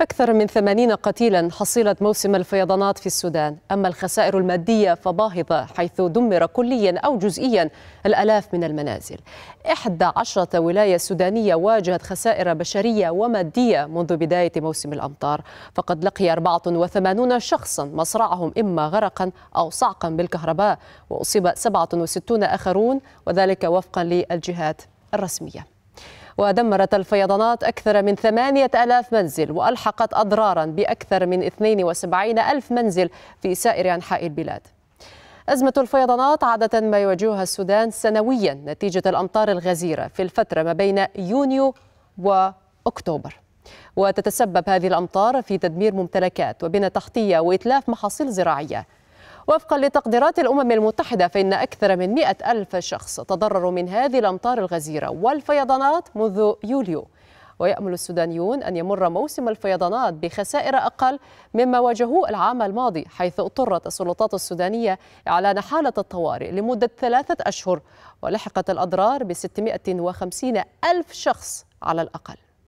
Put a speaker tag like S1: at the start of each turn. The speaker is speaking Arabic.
S1: أكثر من 80 قتيلا حصلت موسم الفيضانات في السودان أما الخسائر المادية فباهظة حيث دمر كليا أو جزئيا الألاف من المنازل إحدى عشرة ولاية سودانية واجهت خسائر بشرية ومادية منذ بداية موسم الأمطار فقد لقي 84 شخصا مصرعهم إما غرقا أو صعقا بالكهرباء وأصيب 67 آخرون وذلك وفقا للجهات الرسميه ودمرت الفيضانات أكثر من 8000 منزل وألحقت أضرارا بأكثر من 72 ألف منزل في سائر أنحاء البلاد أزمة الفيضانات عادة ما يواجهها السودان سنويا نتيجة الأمطار الغزيرة في الفترة ما بين يونيو وأكتوبر وتتسبب هذه الأمطار في تدمير ممتلكات وبنى تحتية وإتلاف محاصيل زراعية وفقا لتقديرات الأمم المتحدة فإن أكثر من مئة ألف شخص تضرروا من هذه الأمطار الغزيرة والفيضانات منذ يوليو ويأمل السودانيون أن يمر موسم الفيضانات بخسائر أقل مما واجهوه العام الماضي حيث اضطرت السلطات السودانية إعلان حالة الطوارئ لمدة ثلاثة أشهر ولحقت الأضرار ب 650 ألف شخص على الأقل